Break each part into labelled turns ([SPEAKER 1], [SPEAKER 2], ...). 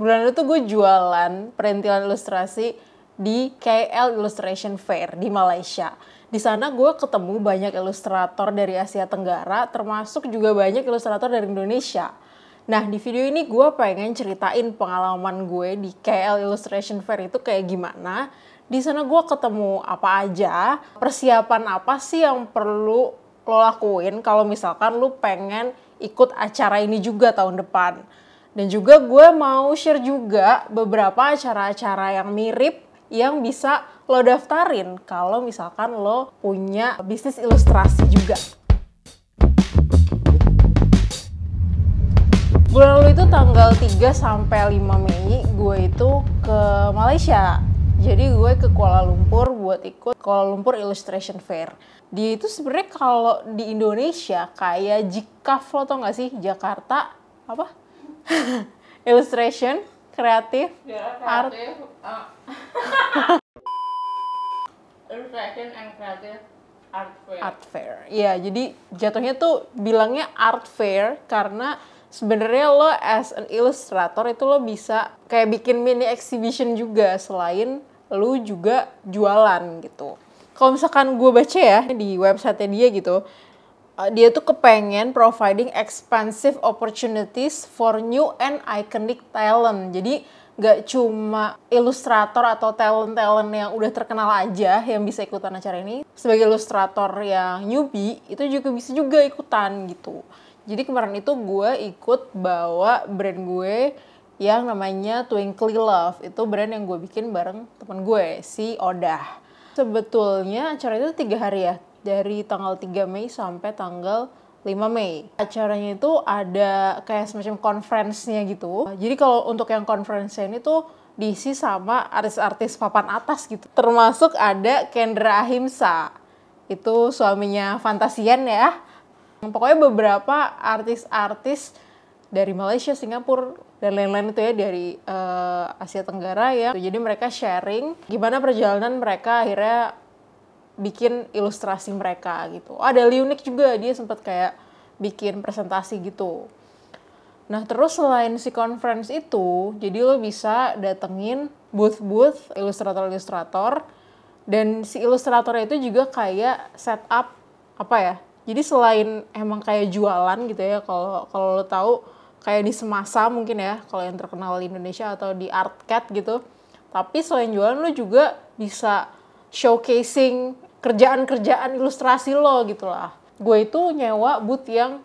[SPEAKER 1] bulan itu gue jualan perintilan ilustrasi di KL Illustration Fair di Malaysia. Di sana gue ketemu banyak ilustrator dari Asia Tenggara, termasuk juga banyak ilustrator dari Indonesia. Nah, di video ini gue pengen ceritain pengalaman gue di KL Illustration Fair itu kayak gimana. Di sana gue ketemu apa aja, persiapan apa sih yang perlu lo lakuin kalau misalkan lo pengen ikut acara ini juga tahun depan. Dan juga gue mau share juga beberapa acara-acara yang mirip yang bisa lo daftarin kalau misalkan lo punya bisnis ilustrasi juga. Bulan lalu itu tanggal 3 sampai 5 Mei gue itu ke Malaysia. Jadi gue ke Kuala Lumpur buat ikut Kuala Lumpur Illustration Fair. Dia itu sebenarnya kalau di Indonesia kayak jika lo tau gak sih Jakarta apa? illustration, kreatif, yeah, art. Uh. illustration and creative art fair. Art fair. Iya, jadi jatuhnya tuh bilangnya art fair karena sebenarnya lo as an illustrator itu lo bisa kayak bikin mini exhibition juga selain lo juga jualan gitu. Kalau misalkan gue baca ya di website dia gitu, Eh, dia tuh kepengen providing expansive opportunities for new and iconic talent. Jadi gak cuma ilustrator atau talent-talent yang udah terkenal aja yang bisa ikutan acara ini. Sebagai ilustrator yang newbie, itu juga bisa juga ikutan gitu. Jadi kemarin itu gue ikut bawa brand gue yang namanya Twinkly Love. Itu brand yang gue bikin bareng temen gue, si Odah. Sebetulnya acara itu tiga hari ya, dari tanggal 3 Mei sampai tanggal 5 Mei. Acaranya itu ada kayak semacam conference-nya gitu. Jadi kalau untuk yang conference-nya ini tuh diisi sama artis-artis papan atas gitu. Termasuk ada Kendra Ahimsa. Itu suaminya Fantasian ya. Pokoknya beberapa artis-artis dari Malaysia, Singapura, dan lain-lain itu ya dari uh, Asia Tenggara ya. Jadi mereka sharing gimana perjalanan mereka akhirnya bikin ilustrasi mereka gitu. ada Liunik juga dia sempat kayak bikin presentasi gitu. Nah, terus selain si conference itu, jadi lo bisa datengin booth-booth ilustrator-ilustrator dan si ilustrator itu juga kayak setup apa ya? Jadi selain emang kayak jualan gitu ya kalau kalau lo tahu kayak di semasa mungkin ya kalau yang terkenal di Indonesia atau di Artcat gitu. Tapi selain jualan lo juga bisa showcasing kerjaan-kerjaan ilustrasi lo gitu lah. Gue itu nyewa booth yang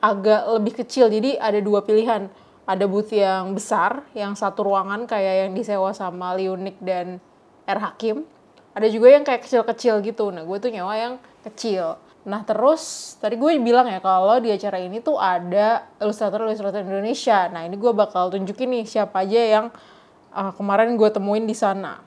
[SPEAKER 1] agak lebih kecil, jadi ada dua pilihan. Ada booth yang besar, yang satu ruangan kayak yang disewa sama Liunik dan R. Hakim. Ada juga yang kayak kecil-kecil gitu. Nah, gue tuh nyewa yang kecil. Nah, terus tadi gue bilang ya kalau di acara ini tuh ada ilustrator-ilustrator Indonesia. Nah, ini gue bakal tunjukin nih siapa aja yang uh, kemarin gue temuin di sana.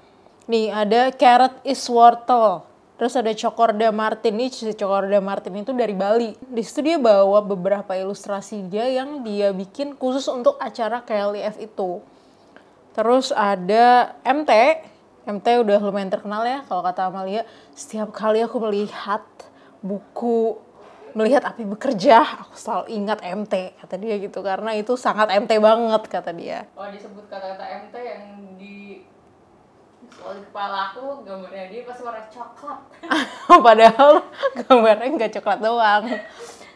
[SPEAKER 1] Nih, ada Carrot is Wortel Terus ada Cokorda Martin nih, Cokorda Martin itu dari Bali. Di situ dia bawa beberapa ilustrasi dia yang dia bikin khusus untuk acara KLIF itu. Terus ada MT, MT udah lumayan terkenal ya kalau kata Amalia. Setiap kali aku melihat buku melihat api bekerja, aku selalu ingat MT kata dia gitu karena itu sangat MT banget kata dia. Oh, disebut kata-kata MT yang di kalau di kepala aku gambarnya dia pas warna coklat oh, padahal gambarnya nggak coklat doang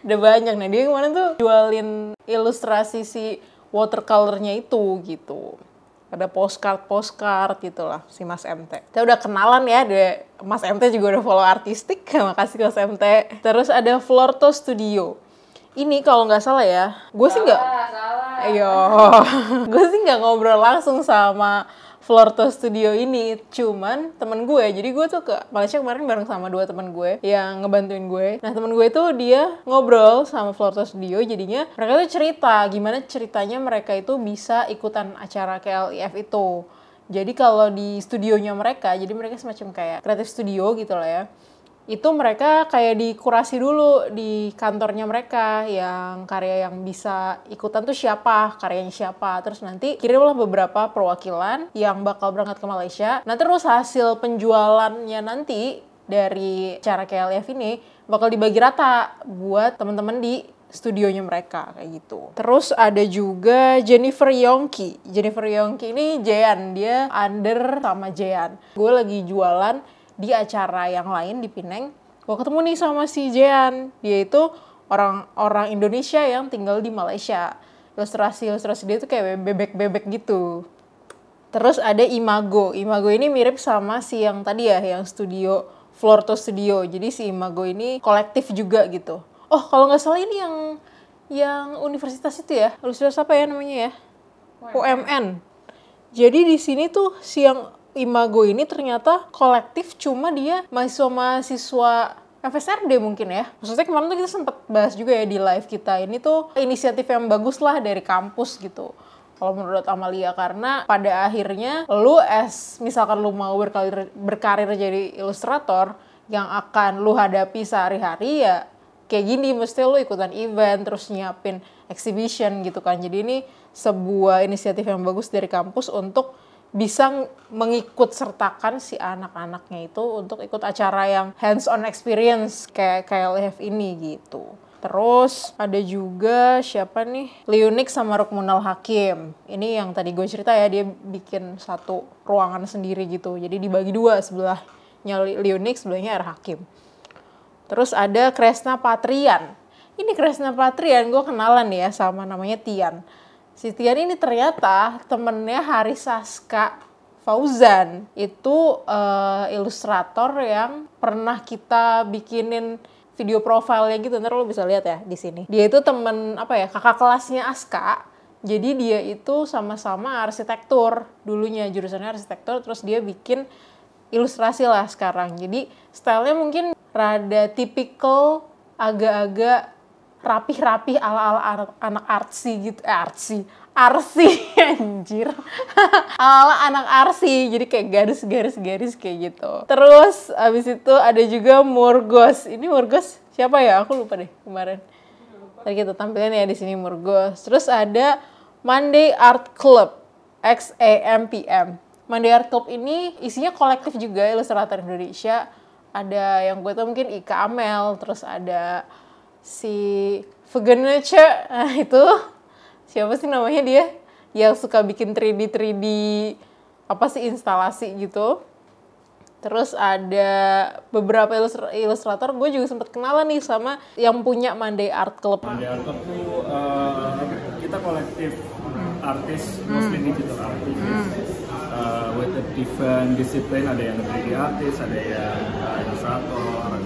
[SPEAKER 1] Ada banyak nah dia kemarin tuh jualin ilustrasi si watercolornya itu gitu ada postcard postcard gitulah si Mas MT. Kita udah kenalan ya, de Mas MT juga udah follow artistik, makasih Mas MT. Terus ada Florto Studio. Ini kalau nggak salah ya, gue sih nggak, ayo, iya. gue sih nggak ngobrol langsung sama Florto studio ini cuman temen gue jadi gue tuh ke Malaysia kemarin bareng sama dua temen gue yang ngebantuin gue nah temen gue itu dia ngobrol sama Florto studio jadinya mereka tuh cerita gimana ceritanya mereka itu bisa ikutan acara KLIF e itu jadi kalau di studionya mereka jadi mereka semacam kayak kreatif studio gitu loh ya itu mereka kayak dikurasi dulu di kantornya mereka yang karya yang bisa ikutan tuh siapa karyanya siapa terus nanti kirimlah beberapa perwakilan yang bakal berangkat ke Malaysia nah terus hasil penjualannya nanti dari cara KLF ini bakal dibagi rata buat teman-teman di studionya mereka kayak gitu. Terus ada juga Jennifer Yongki. Jennifer Yongki ini Jean, dia under sama Jean. Gue lagi jualan di acara yang lain di Pineng gue ketemu nih sama si Jean dia itu orang-orang Indonesia yang tinggal di Malaysia ilustrasi-ilustrasi dia tuh kayak bebek-bebek gitu terus ada Imago Imago ini mirip sama si yang tadi ya yang studio floor to studio jadi si Imago ini kolektif juga gitu oh kalau nggak salah ini yang yang universitas itu ya sudah siapa ya namanya ya
[SPEAKER 2] UMN
[SPEAKER 1] jadi di sini tuh si yang Imago ini ternyata kolektif cuma dia mahasiswa-mahasiswa FSRD mungkin ya. Maksudnya kemarin tuh kita sempat bahas juga ya di live kita. Ini tuh inisiatif yang bagus lah dari kampus gitu kalau menurut Amalia karena pada akhirnya lu es misalkan lu mau berkarir, berkarir jadi ilustrator yang akan lu hadapi sehari-hari ya kayak gini mesti lu ikutan event terus nyiapin exhibition gitu kan jadi ini sebuah inisiatif yang bagus dari kampus untuk bisa mengikut sertakan si anak-anaknya itu untuk ikut acara yang hands on experience kayak KLF ini gitu. Terus ada juga siapa nih? Liunik sama Rukmunal Hakim. Ini yang tadi gue cerita ya, dia bikin satu ruangan sendiri gitu. Jadi dibagi dua sebelahnya Liunik, sebelahnya R Hakim. Terus ada Kresna Patrian. Ini Kresna Patrian, gue kenalan ya sama namanya Tian si Tian ini ternyata temennya Hari Saska Fauzan itu uh, ilustrator yang pernah kita bikinin video profilnya gitu ntar lo bisa lihat ya di sini dia itu temen apa ya kakak kelasnya Aska jadi dia itu sama-sama arsitektur dulunya jurusannya arsitektur terus dia bikin ilustrasi lah sekarang jadi stylenya mungkin rada tipikal agak-agak rapih-rapih ala-ala anak artsy gitu, eh, artsy, arsi anjir ala anak arsi jadi kayak garis-garis-garis kayak gitu terus abis itu ada juga Murgos ini Murgos siapa ya aku lupa deh kemarin tadi kita tampilin ya di sini Murgos terus ada Monday Art Club XAMPM Monday Art Club ini isinya kolektif juga ilustrator Indonesia ada yang gue tau mungkin Ika Amel terus ada si Veganice nah eh, itu siapa sih namanya dia yang suka bikin 3D 3D apa sih instalasi gitu terus ada beberapa ilustrator gue juga sempat kenalan nih sama yang punya Monday Art Club Monday Art Club tuh uh, kita kolektif artis mostly hmm. digital artis mm. uh, with a different discipline ada yang 3D artis ada yang uh, ilustrator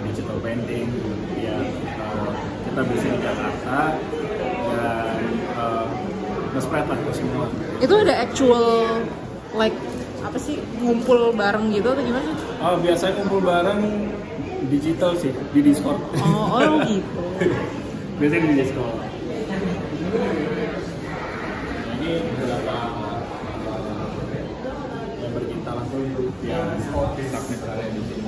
[SPEAKER 1] digital painting yang uh, kita bisa di Jakarta dan uh, nge-spread lah ke semua. Itu ada actual like apa sih ngumpul bareng gitu atau gimana? Oh biasanya ngumpul bareng digital sih di Discord. Oh, oh gitu. biasanya di Discord. Ini beberapa member kita langsung yang sakit ada di sini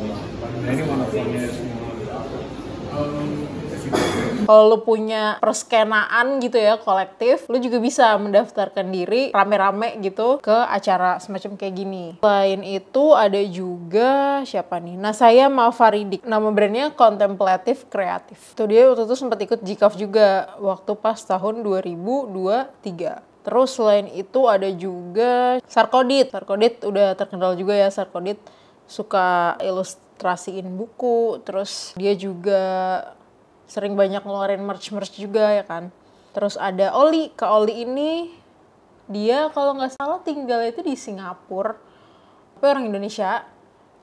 [SPEAKER 1] kalau lu punya perskenaan gitu ya kolektif, lu juga bisa mendaftarkan diri rame-rame gitu ke acara semacam kayak gini. Selain itu ada juga siapa nih? Nah saya Faridik, nama brandnya Contemplative creative. Itu dia waktu itu sempat ikut Jikaf juga waktu pas tahun 2023. Terus selain itu ada juga Sarkodit. Sarkodit udah terkenal juga ya Sarkodit suka ilustrasi terasiin buku terus dia juga sering banyak ngeluarin merch-merch juga ya kan terus ada Oli ke Oli ini dia kalau nggak salah tinggal itu di Singapura tapi orang Indonesia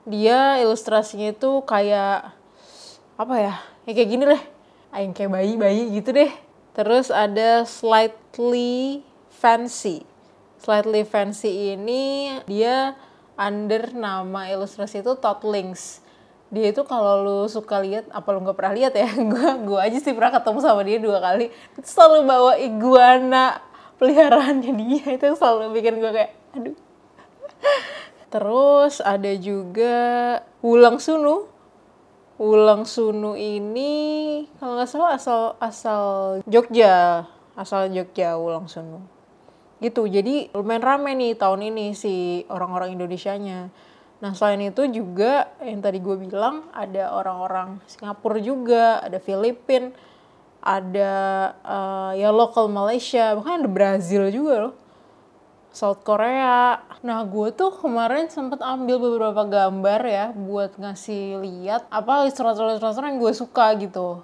[SPEAKER 1] dia ilustrasinya itu kayak apa ya ya kayak gini deh yang kayak bayi-bayi gitu deh terus ada slightly fancy slightly fancy ini dia under nama ilustrasi itu Todd Links dia itu kalau lu suka lihat apa lu nggak pernah lihat ya gua gua aja sih pernah ketemu sama dia dua kali itu selalu bawa iguana peliharaannya dia itu selalu bikin gue kayak aduh terus ada juga Wulang Sunu Wulang Sunu ini kalau nggak salah asal asal Jogja asal Jogja Wulang Sunu gitu jadi lumayan rame nih tahun ini si orang-orang Indonesianya nah selain itu juga yang tadi gue bilang ada orang-orang Singapura juga ada Filipina ada uh, ya lokal Malaysia bahkan ada Brazil juga loh South Korea nah gue tuh kemarin sempet ambil beberapa gambar ya buat ngasih lihat apa literatur-literatur yang gue suka gitu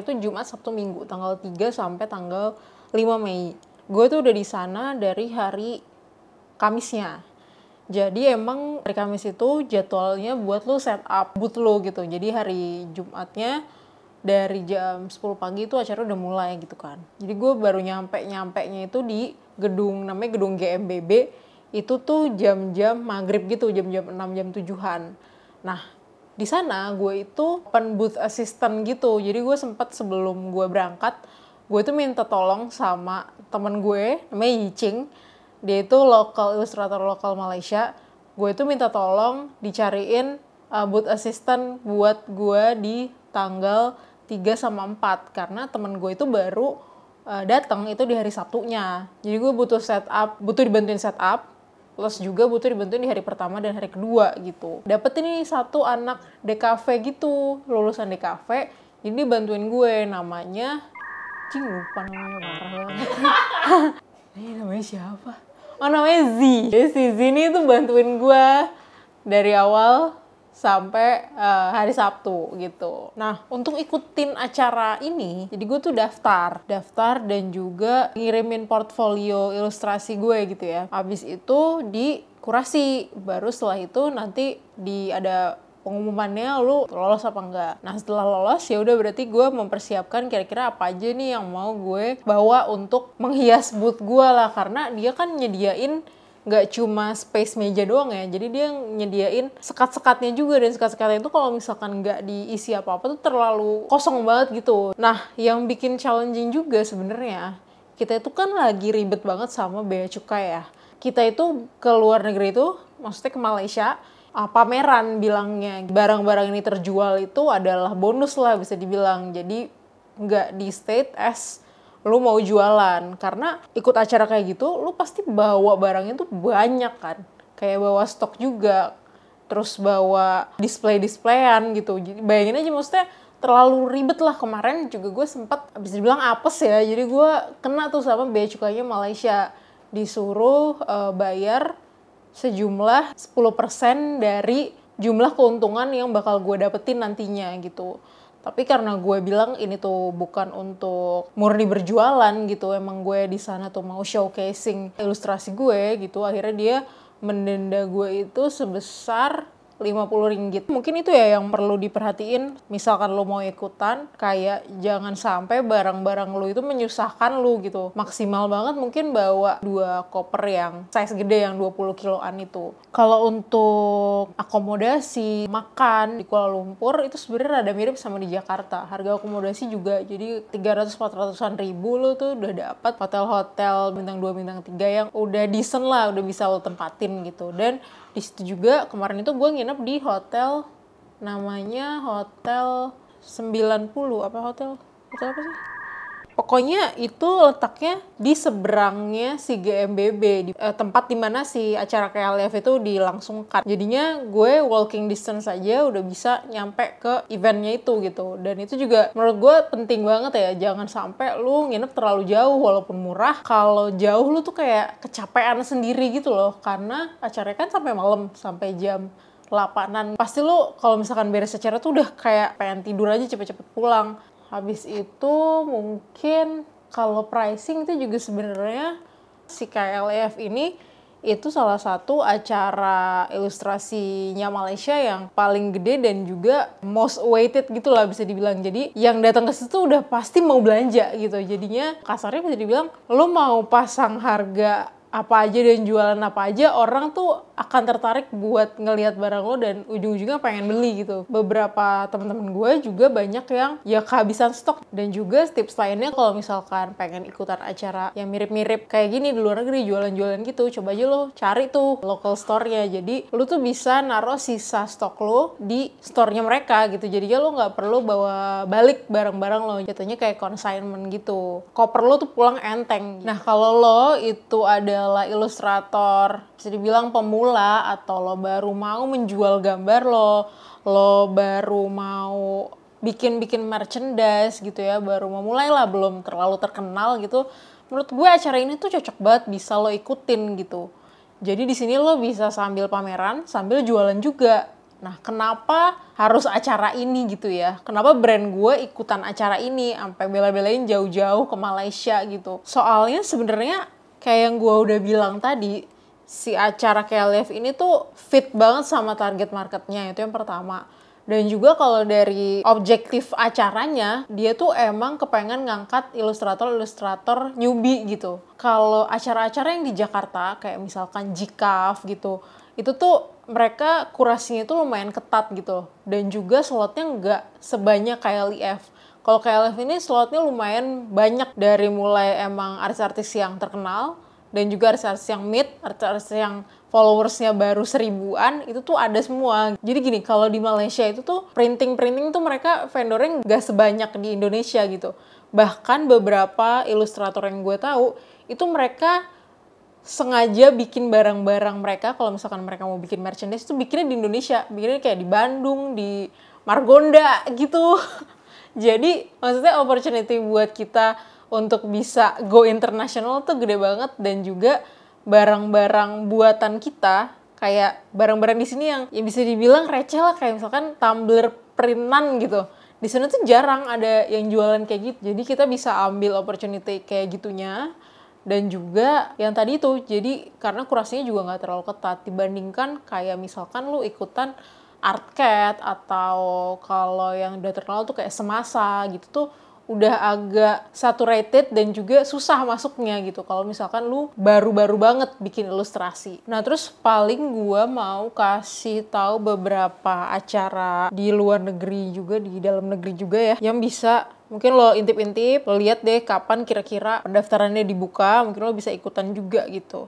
[SPEAKER 1] itu Jumat, Sabtu, Minggu, tanggal 3 sampai tanggal 5 Mei. Gue tuh udah di sana dari hari Kamisnya. Jadi emang hari Kamis itu jadwalnya buat lo setup boot lo gitu. Jadi hari Jumatnya dari jam 10 pagi itu acara udah mulai gitu kan. Jadi gue baru nyampe-nyampenya itu di gedung, namanya gedung GMBB. Itu tuh jam-jam maghrib gitu, jam-jam 6, jam 7-an. Nah, di sana gue itu open booth assistant gitu jadi gue sempat sebelum gue berangkat gue tuh minta tolong sama temen gue namanya Yiching dia itu lokal ilustrator lokal Malaysia gue itu minta tolong dicariin uh, booth assistant buat gue di tanggal 3 sama 4 karena temen gue itu baru uh, datang itu di hari Sabtunya jadi gue butuh setup butuh dibantuin setup plus juga butuh dibantuin di hari pertama dan hari kedua gitu. Dapet ini satu anak DKV gitu, lulusan DKV, jadi bantuin gue namanya Cing lupa namanya marah banget. ini namanya siapa? Oh namanya Z. Jadi si Z ini tuh bantuin gue dari awal sampai uh, hari Sabtu gitu. Nah, untuk ikutin acara ini, jadi gue tuh daftar, daftar dan juga ngirimin portfolio ilustrasi gue gitu ya. Habis itu di kurasi, baru setelah itu nanti di ada pengumumannya lu lolos apa enggak. Nah setelah lolos ya udah berarti gue mempersiapkan kira-kira apa aja nih yang mau gue bawa untuk menghias booth gue lah karena dia kan nyediain nggak cuma space meja doang ya jadi dia nyediain sekat-sekatnya juga dan sekat-sekatnya itu kalau misalkan nggak diisi apa-apa tuh terlalu kosong banget gitu nah yang bikin challenging juga sebenarnya kita itu kan lagi ribet banget sama bea cukai ya kita itu ke luar negeri itu maksudnya ke Malaysia ah, pameran bilangnya barang-barang ini terjual itu adalah bonus lah bisa dibilang jadi nggak di state as lu mau jualan karena ikut acara kayak gitu lu pasti bawa barangnya tuh banyak kan kayak bawa stok juga terus bawa display displayan gitu jadi bayangin aja maksudnya terlalu ribet lah kemarin juga gue sempat habis dibilang apes ya jadi gue kena tuh sama bea cukainya Malaysia disuruh uh, bayar sejumlah 10% dari jumlah keuntungan yang bakal gue dapetin nantinya gitu tapi karena gue bilang ini tuh bukan untuk murni berjualan gitu emang gue di sana tuh mau showcasing ilustrasi gue gitu akhirnya dia mendenda gue itu sebesar 50 ringgit. Mungkin itu ya yang perlu diperhatiin. Misalkan lo mau ikutan, kayak jangan sampai barang-barang lo itu menyusahkan lo gitu. Maksimal banget mungkin bawa dua koper yang size gede yang 20 kiloan itu. Kalau untuk akomodasi, makan di Kuala Lumpur itu sebenarnya rada mirip sama di Jakarta. Harga akomodasi juga jadi 300-400an ribu lo tuh udah dapat hotel-hotel bintang 2 bintang 3 yang udah decent lah, udah bisa lo tempatin gitu. Dan di situ juga kemarin itu gue nginep di hotel namanya hotel 90 apa hotel hotel apa sih Pokoknya itu letaknya di seberangnya si GMBB, di eh, tempat dimana si acara KLF itu dilangsungkan. Jadinya gue walking distance aja udah bisa nyampe ke eventnya itu gitu. Dan itu juga menurut gue penting banget ya, jangan sampai lu nginep terlalu jauh walaupun murah. Kalau jauh lu tuh kayak kecapean sendiri gitu loh, karena acaranya kan sampai malam, sampai jam lapanan pasti lu kalau misalkan beres acara tuh udah kayak pengen tidur aja cepet-cepet pulang habis itu mungkin kalau pricing itu juga sebenarnya si KLF e ini itu salah satu acara ilustrasinya Malaysia yang paling gede dan juga most awaited gitu lah bisa dibilang. Jadi yang datang ke situ udah pasti mau belanja gitu. Jadinya kasarnya bisa dibilang lo mau pasang harga apa aja dan jualan apa aja orang tuh akan tertarik buat ngelihat barang lo dan ujung-ujungnya pengen beli gitu beberapa teman-teman gue juga banyak yang ya kehabisan stok dan juga tips lainnya kalau misalkan pengen ikutan acara yang mirip-mirip kayak gini di luar negeri jualan-jualan gitu coba aja lo cari tuh local store-nya jadi lo tuh bisa naruh sisa stok lo di store-nya mereka gitu jadi ya lo nggak perlu bawa balik barang-barang lo jatuhnya kayak consignment gitu koper lo tuh pulang enteng nah kalau lo itu ada adalah ilustrator, bisa dibilang pemula atau lo baru mau menjual gambar lo, lo baru mau bikin-bikin merchandise gitu ya, baru memulai lah belum terlalu terkenal gitu. Menurut gue acara ini tuh cocok banget bisa lo ikutin gitu. Jadi di sini lo bisa sambil pameran, sambil jualan juga. Nah, kenapa harus acara ini gitu ya? Kenapa brand gue ikutan acara ini sampai bela-belain jauh-jauh ke Malaysia gitu? Soalnya sebenarnya kayak yang gue udah bilang tadi si acara kayak live ini tuh fit banget sama target marketnya itu yang pertama dan juga kalau dari objektif acaranya dia tuh emang kepengen ngangkat ilustrator-ilustrator newbie gitu kalau acara-acara yang di Jakarta kayak misalkan Jikaf gitu itu tuh mereka kurasinya tuh lumayan ketat gitu dan juga slotnya nggak sebanyak kayak LIF kalau KLF ini slotnya lumayan banyak dari mulai emang artis-artis yang terkenal dan juga artis-artis yang mid, artis-artis yang followersnya baru seribuan itu tuh ada semua jadi gini kalau di Malaysia itu tuh printing printing tuh mereka vendornya nggak sebanyak di Indonesia gitu bahkan beberapa ilustrator yang gue tahu itu mereka sengaja bikin barang-barang mereka kalau misalkan mereka mau bikin merchandise itu bikinnya di Indonesia bikinnya kayak di Bandung di Margonda gitu jadi maksudnya opportunity buat kita untuk bisa go international tuh gede banget dan juga barang-barang buatan kita kayak barang-barang di sini yang yang bisa dibilang receh lah kayak misalkan tumbler printan gitu di sana tuh jarang ada yang jualan kayak gitu jadi kita bisa ambil opportunity kayak gitunya dan juga yang tadi itu jadi karena kurasinya juga nggak terlalu ketat dibandingkan kayak misalkan lu ikutan Artcat atau kalau yang udah terkenal tuh kayak Semasa gitu tuh udah agak saturated dan juga susah masuknya gitu kalau misalkan lu baru-baru banget bikin ilustrasi. Nah terus paling gue mau kasih tahu beberapa acara di luar negeri juga di dalam negeri juga ya yang bisa mungkin lo intip-intip lo lihat deh kapan kira-kira pendaftarannya dibuka mungkin lo bisa ikutan juga gitu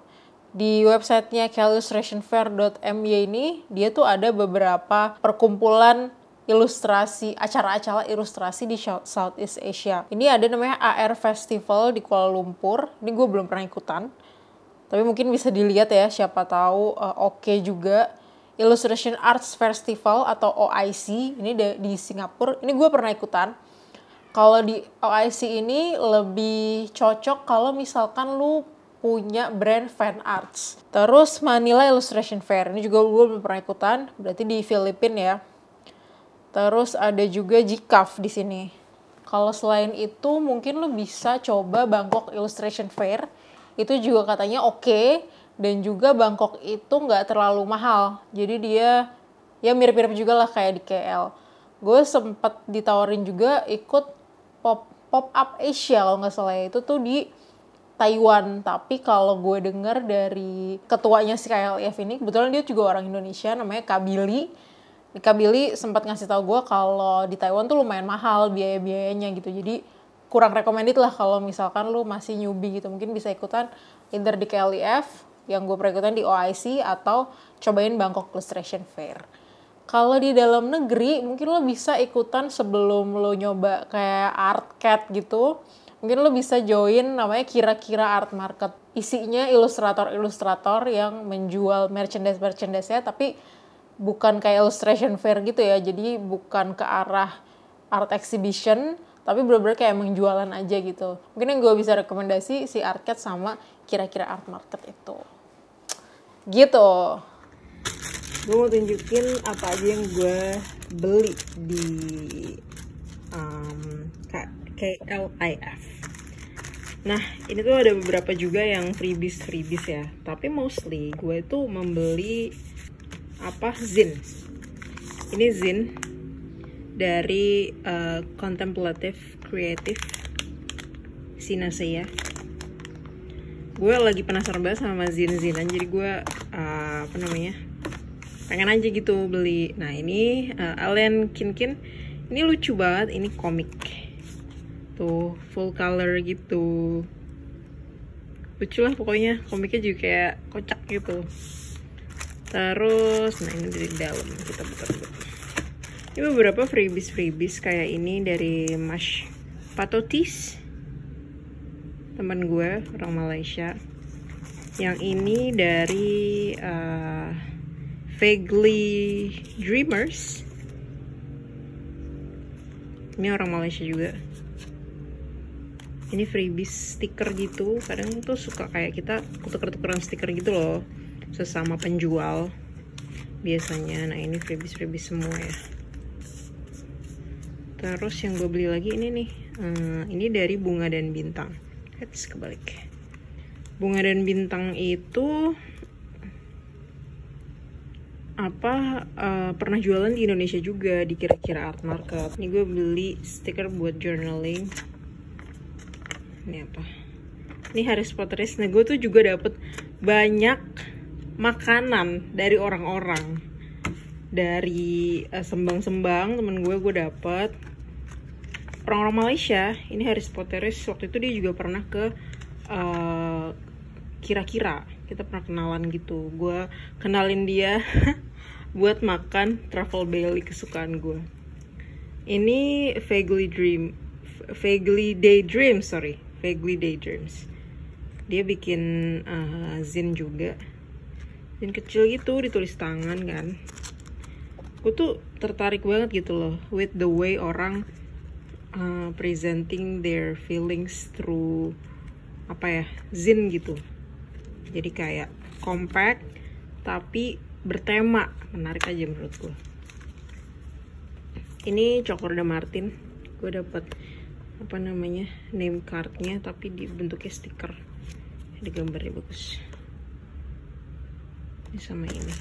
[SPEAKER 1] di websitenya calillustrationfair.my ini dia tuh ada beberapa perkumpulan ilustrasi acara-acara ilustrasi di Southeast Asia. Ini ada namanya AR Festival di Kuala Lumpur. Ini gue belum pernah ikutan, tapi mungkin bisa dilihat ya siapa tahu uh, oke okay juga. Illustration Arts Festival atau OIC ini di, di Singapura. Ini gue pernah ikutan. Kalau di OIC ini lebih cocok kalau misalkan lu punya brand fan arts. Terus Manila Illustration Fair, ini juga gue belum pernah ikutan, berarti di Filipina ya. Terus ada juga Jikaf di sini. Kalau selain itu mungkin lo bisa coba Bangkok Illustration Fair, itu juga katanya oke, okay, dan juga Bangkok itu nggak terlalu mahal. Jadi dia ya mirip-mirip juga lah kayak di KL. Gue sempet ditawarin juga ikut pop pop up Asia kalau nggak salah ya. itu tuh di Taiwan. Tapi kalau gue denger dari ketuanya si KLF ini, kebetulan dia juga orang Indonesia, namanya Kabili. Kabili sempat ngasih tau gue kalau di Taiwan tuh lumayan mahal biaya-biayanya gitu. Jadi kurang recommended lah kalau misalkan lu masih newbie gitu. Mungkin bisa ikutan inter di KLF, yang gue perikutan di OIC, atau cobain Bangkok Illustration Fair. Kalau di dalam negeri, mungkin lo bisa ikutan sebelum lo nyoba kayak ArtCat gitu mungkin lo bisa join namanya kira-kira art market isinya ilustrator-ilustrator yang menjual merchandise merchandise ya tapi bukan kayak illustration fair gitu ya jadi bukan ke arah art exhibition tapi bener-bener kayak emang jualan aja gitu mungkin yang gue bisa rekomendasi si Arcade sama kira-kira art market itu gitu gue mau tunjukin apa aja yang gue beli di um, Klif. nah ini tuh ada beberapa juga yang freebies freebies ya tapi mostly gue itu membeli apa zin ini zin dari uh, contemplative creative sinase ya gue lagi penasaran banget sama zin-zinan jadi gue uh, apa namanya pengen aja gitu beli nah ini uh, Alien Kinkin ini lucu banget ini komik gitu full color gitu lucu lah pokoknya komiknya juga kayak kocak gitu terus nah ini dari dalam kita buka dulu ini beberapa freebies-freebies kayak ini dari Mash Patotis teman gue orang Malaysia yang ini dari uh, Vaguely Dreamers ini orang Malaysia juga ini freebies stiker gitu kadang tuh suka kayak kita tuker-tukeran stiker gitu loh sesama penjual biasanya nah ini freebies-freebies semua ya terus yang gue beli lagi ini nih eh, ini dari bunga dan bintang Hets, kebalik bunga dan bintang itu apa uh, pernah jualan di Indonesia juga di kira-kira art market ini gue beli stiker buat journaling ini apa ini Harry Potter Nah gue tuh juga dapet banyak makanan dari orang-orang dari uh, sembang-sembang temen gue gue dapet orang-orang Malaysia ini Harry Potteris waktu itu dia juga pernah ke kira eh, kira-kira kita pernah kenalan gitu gue kenalin dia buat makan travel belly kesukaan gue ini vaguely dream vaguely daydream sorry Vaguely Daydreams dia bikin uh, zin juga zin kecil gitu ditulis tangan kan aku tuh tertarik banget gitu loh with the way orang uh, presenting their feelings through apa ya zin gitu jadi kayak compact tapi bertema menarik aja menurut gue ini cokorda Martin gue dapet apa namanya name cardnya tapi dibentuknya stiker ada gambarnya bagus ini sama ini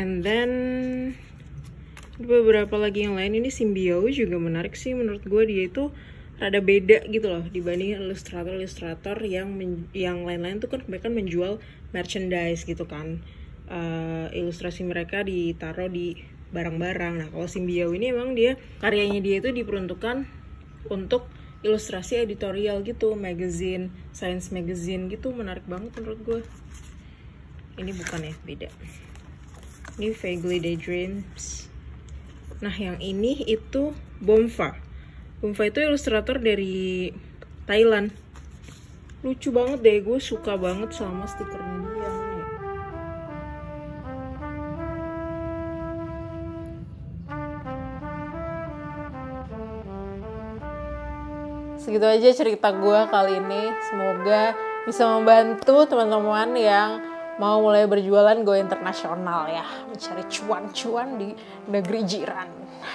[SPEAKER 1] and then beberapa lagi yang lain ini simbio juga menarik sih menurut gue dia itu rada beda gitu loh dibanding ilustrator-ilustrator yang yang lain-lain tuh kan kebanyakan menjual merchandise gitu kan uh, ilustrasi mereka ditaruh di barang-barang. Nah, kalau Simbiau ini emang dia karyanya dia itu diperuntukkan untuk ilustrasi editorial gitu, magazine, science magazine gitu, menarik banget menurut gue. Ini bukan ya, beda. Ini Vaguely Daydreams. Nah, yang ini itu Bomfa. Bomfa itu ilustrator dari Thailand. Lucu banget deh, gue suka banget sama stiker segitu aja cerita gue kali ini. Semoga bisa membantu teman-teman yang mau mulai berjualan go internasional ya. Mencari cuan-cuan di negeri jiran.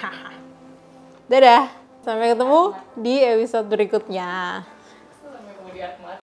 [SPEAKER 1] Dadah, sampai ketemu di episode berikutnya.